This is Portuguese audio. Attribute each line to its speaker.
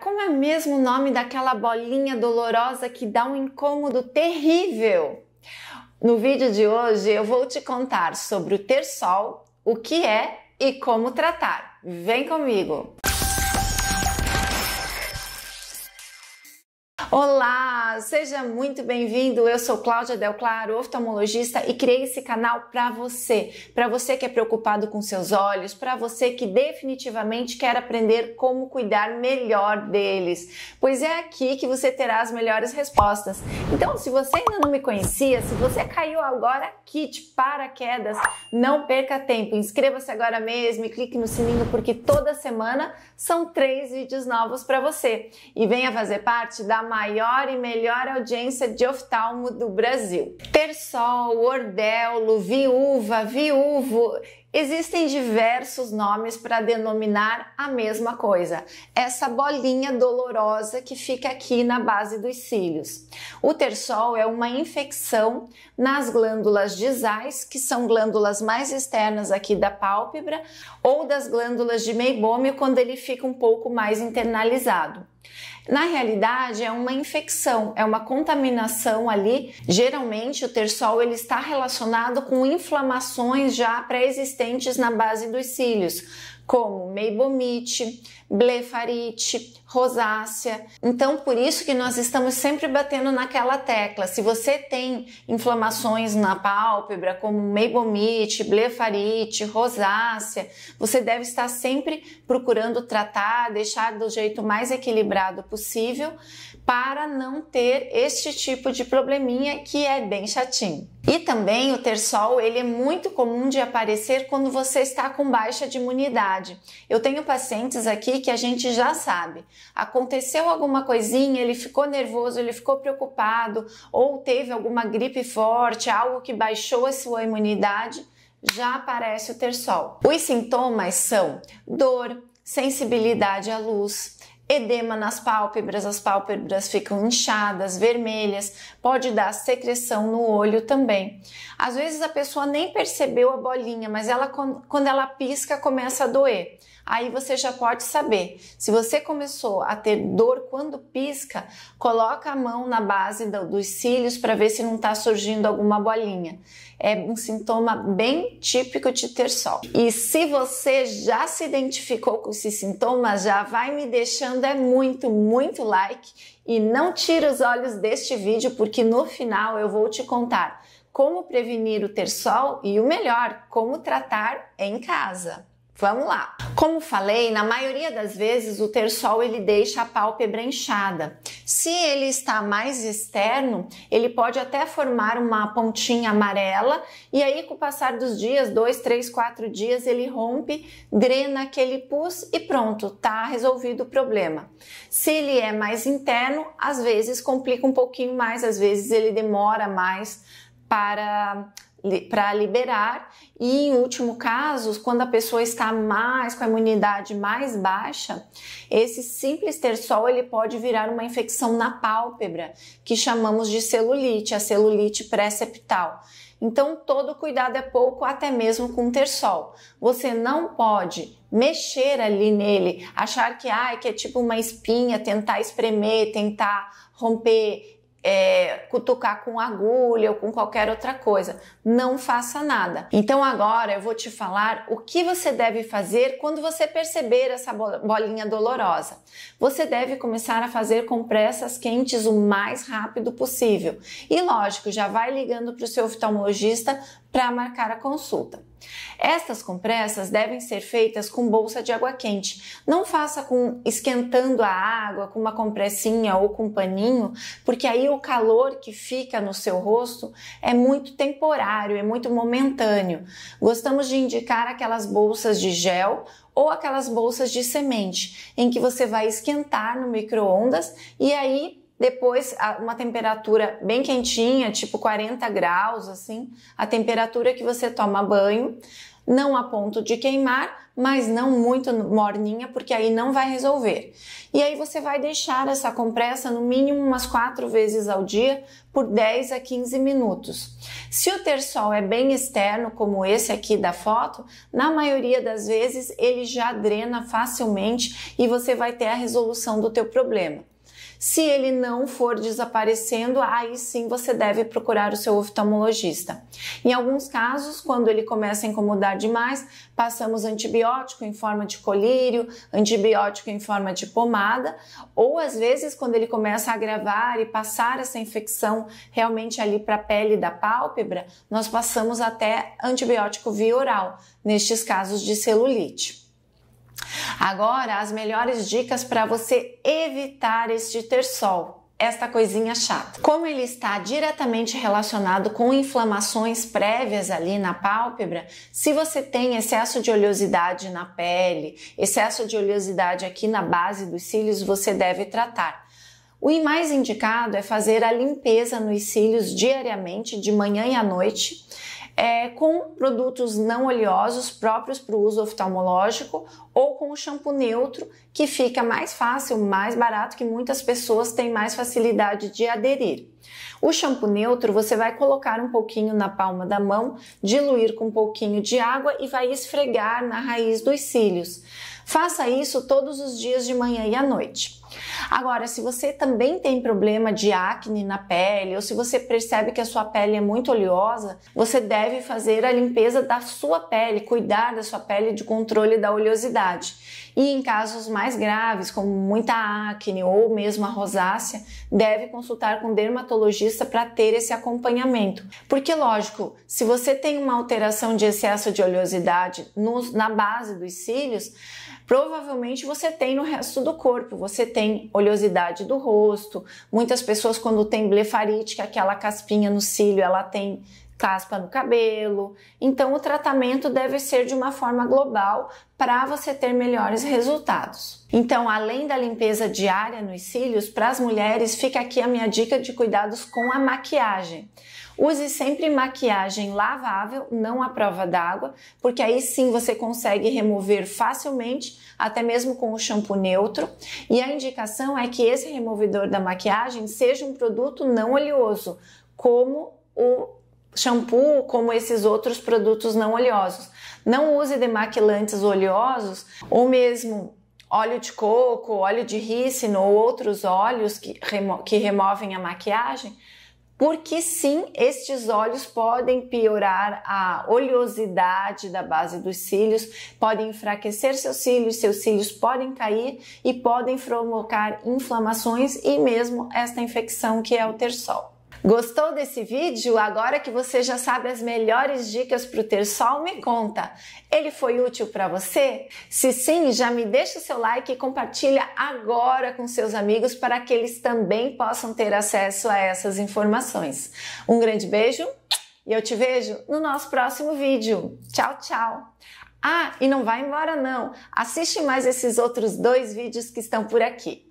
Speaker 1: como é mesmo o nome daquela bolinha dolorosa que dá um incômodo terrível? No vídeo de hoje eu vou te contar sobre o ter sol, o que é e como tratar. Vem comigo! Olá, seja muito bem-vindo. Eu sou Cláudia Del Claro, oftalmologista e criei esse canal para você, para você que é preocupado com seus olhos, para você que definitivamente quer aprender como cuidar melhor deles, pois é aqui que você terá as melhores respostas. Então, se você ainda não me conhecia, se você caiu agora aqui de paraquedas, não perca tempo. Inscreva-se agora mesmo e clique no sininho porque toda semana são três vídeos novos para você. E venha fazer parte da maior e melhor audiência de oftalmo do Brasil. Tersol, ordelo, viúva, viúvo, existem diversos nomes para denominar a mesma coisa. Essa bolinha dolorosa que fica aqui na base dos cílios. O tersol é uma infecção nas glândulas disais, que são glândulas mais externas aqui da pálpebra, ou das glândulas de Meibomio quando ele fica um pouco mais internalizado. Na realidade, é uma infecção, é uma contaminação ali. Geralmente, o terçol ele está relacionado com inflamações já pré-existentes na base dos cílios, como meibomite, blefarite, rosácea. Então, por isso que nós estamos sempre batendo naquela tecla. Se você tem inflamações na pálpebra, como meibomite, blefarite, rosácea, você deve estar sempre procurando tratar, deixar do jeito mais equilibrado possível, para não ter este tipo de probleminha que é bem chatinho. E também o terçol, ele é muito comum de aparecer quando você está com baixa de imunidade. Eu tenho pacientes aqui que a gente já sabe, aconteceu alguma coisinha, ele ficou nervoso, ele ficou preocupado, ou teve alguma gripe forte, algo que baixou a sua imunidade, já aparece o terçol. Os sintomas são dor, sensibilidade à luz, edema nas pálpebras, as pálpebras ficam inchadas, vermelhas, pode dar secreção no olho também. Às vezes a pessoa nem percebeu a bolinha, mas ela quando ela pisca começa a doer aí você já pode saber. Se você começou a ter dor quando pisca, coloca a mão na base dos cílios para ver se não está surgindo alguma bolinha. É um sintoma bem típico de ter sol. E se você já se identificou com esses sintomas, já vai me deixando é muito, muito like e não tira os olhos deste vídeo porque no final eu vou te contar como prevenir o ter sol e o melhor, como tratar em casa. Vamos lá. Como falei, na maioria das vezes o terçol ele deixa a pálpebra inchada. Se ele está mais externo, ele pode até formar uma pontinha amarela e aí com o passar dos dias, dois, três, quatro dias, ele rompe, drena aquele pus e pronto, tá resolvido o problema. Se ele é mais interno, às vezes complica um pouquinho mais, às vezes ele demora mais para para liberar e em último caso, quando a pessoa está mais com a imunidade mais baixa, esse simples tersol ele pode virar uma infecção na pálpebra, que chamamos de celulite, a celulite pré-septal. Então, todo cuidado é pouco, até mesmo com tersol. Você não pode mexer ali nele, achar que, ah, que é tipo uma espinha, tentar espremer, tentar romper é, cutucar com agulha ou com qualquer outra coisa. Não faça nada. Então agora eu vou te falar o que você deve fazer quando você perceber essa bolinha dolorosa. Você deve começar a fazer compressas quentes o mais rápido possível. E lógico, já vai ligando para o seu oftalmologista para marcar a consulta. Estas compressas devem ser feitas com bolsa de água quente. Não faça com esquentando a água, com uma compressinha ou com um paninho, porque aí o calor que fica no seu rosto é muito temporário, é muito momentâneo. Gostamos de indicar aquelas bolsas de gel ou aquelas bolsas de semente, em que você vai esquentar no micro-ondas e aí depois, uma temperatura bem quentinha, tipo 40 graus, assim, a temperatura que você toma banho, não a ponto de queimar, mas não muito morninha, porque aí não vai resolver. E aí você vai deixar essa compressa no mínimo umas quatro vezes ao dia, por 10 a 15 minutos. Se o terçol é bem externo, como esse aqui da foto, na maioria das vezes ele já drena facilmente e você vai ter a resolução do teu problema. Se ele não for desaparecendo, aí sim você deve procurar o seu oftalmologista. Em alguns casos, quando ele começa a incomodar demais, passamos antibiótico em forma de colírio, antibiótico em forma de pomada, ou às vezes quando ele começa a agravar e passar essa infecção realmente ali para a pele da pálpebra, nós passamos até antibiótico via oral, nestes casos de celulite. Agora, as melhores dicas para você evitar este ter sol esta coisinha chata. Como ele está diretamente relacionado com inflamações prévias ali na pálpebra, se você tem excesso de oleosidade na pele, excesso de oleosidade aqui na base dos cílios, você deve tratar. O mais indicado é fazer a limpeza nos cílios diariamente, de manhã e à noite é, com produtos não oleosos próprios para o uso oftalmológico ou com o shampoo neutro, que fica mais fácil, mais barato, que muitas pessoas têm mais facilidade de aderir. O shampoo neutro você vai colocar um pouquinho na palma da mão, diluir com um pouquinho de água e vai esfregar na raiz dos cílios. Faça isso todos os dias de manhã e à noite. Agora, se você também tem problema de acne na pele ou se você percebe que a sua pele é muito oleosa, você deve fazer a limpeza da sua pele, cuidar da sua pele de controle da oleosidade. E em casos mais graves, como muita acne ou mesmo a rosácea, deve consultar com um dermatologista para ter esse acompanhamento. Porque, lógico, se você tem uma alteração de excesso de oleosidade nos, na base dos cílios, Provavelmente você tem no resto do corpo, você tem oleosidade do rosto. Muitas pessoas, quando tem blefarite, que é aquela caspinha no cílio, ela tem caspa no cabelo. Então, o tratamento deve ser de uma forma global para você ter melhores resultados. Então, além da limpeza diária nos cílios, para as mulheres fica aqui a minha dica de cuidados com a maquiagem. Use sempre maquiagem lavável, não à prova d'água, porque aí sim você consegue remover facilmente, até mesmo com o shampoo neutro. E a indicação é que esse removedor da maquiagem seja um produto não oleoso, como o shampoo como esses outros produtos não oleosos. Não use demaquilantes oleosos ou mesmo óleo de coco, óleo de rícino ou outros óleos que, remo que removem a maquiagem, porque sim, estes óleos podem piorar a oleosidade da base dos cílios, podem enfraquecer seus cílios, seus cílios podem cair e podem provocar inflamações e mesmo esta infecção que é o tersol. Gostou desse vídeo? Agora que você já sabe as melhores dicas para o ter sol, me conta. Ele foi útil para você? Se sim, já me deixa o seu like e compartilha agora com seus amigos para que eles também possam ter acesso a essas informações. Um grande beijo e eu te vejo no nosso próximo vídeo. Tchau, tchau. Ah, e não vai embora não. Assiste mais esses outros dois vídeos que estão por aqui.